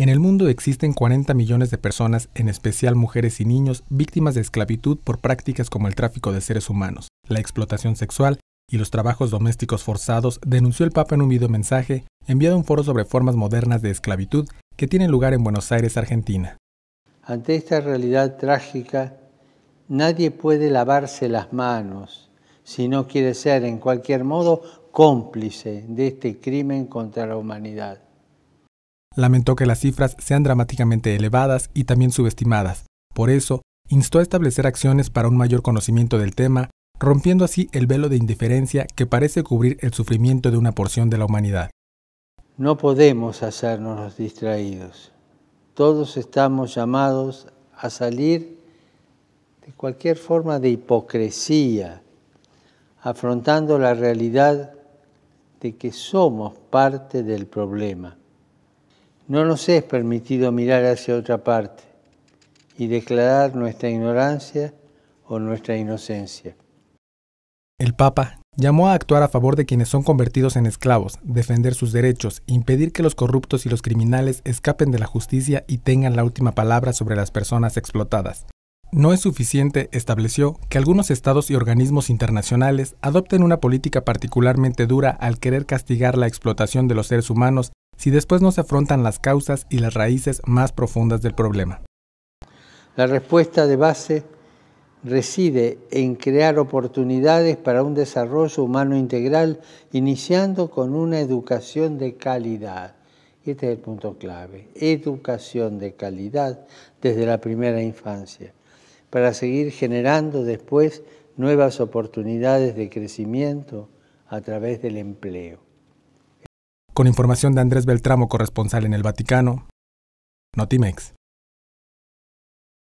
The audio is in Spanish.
En el mundo existen 40 millones de personas, en especial mujeres y niños, víctimas de esclavitud por prácticas como el tráfico de seres humanos, la explotación sexual y los trabajos domésticos forzados, denunció el Papa en un video mensaje enviado a un foro sobre formas modernas de esclavitud que tiene lugar en Buenos Aires, Argentina. Ante esta realidad trágica, nadie puede lavarse las manos si no quiere ser en cualquier modo cómplice de este crimen contra la humanidad. Lamentó que las cifras sean dramáticamente elevadas y también subestimadas. Por eso, instó a establecer acciones para un mayor conocimiento del tema, rompiendo así el velo de indiferencia que parece cubrir el sufrimiento de una porción de la humanidad. No podemos hacernos distraídos. Todos estamos llamados a salir de cualquier forma de hipocresía, afrontando la realidad de que somos parte del problema no nos es permitido mirar hacia otra parte y declarar nuestra ignorancia o nuestra inocencia. El Papa llamó a actuar a favor de quienes son convertidos en esclavos, defender sus derechos, impedir que los corruptos y los criminales escapen de la justicia y tengan la última palabra sobre las personas explotadas. No es suficiente, estableció, que algunos estados y organismos internacionales adopten una política particularmente dura al querer castigar la explotación de los seres humanos si después no se afrontan las causas y las raíces más profundas del problema. La respuesta de base reside en crear oportunidades para un desarrollo humano integral, iniciando con una educación de calidad. este es el punto clave, educación de calidad desde la primera infancia, para seguir generando después nuevas oportunidades de crecimiento a través del empleo con información de Andrés Beltramo, corresponsal en el Vaticano, Notimex.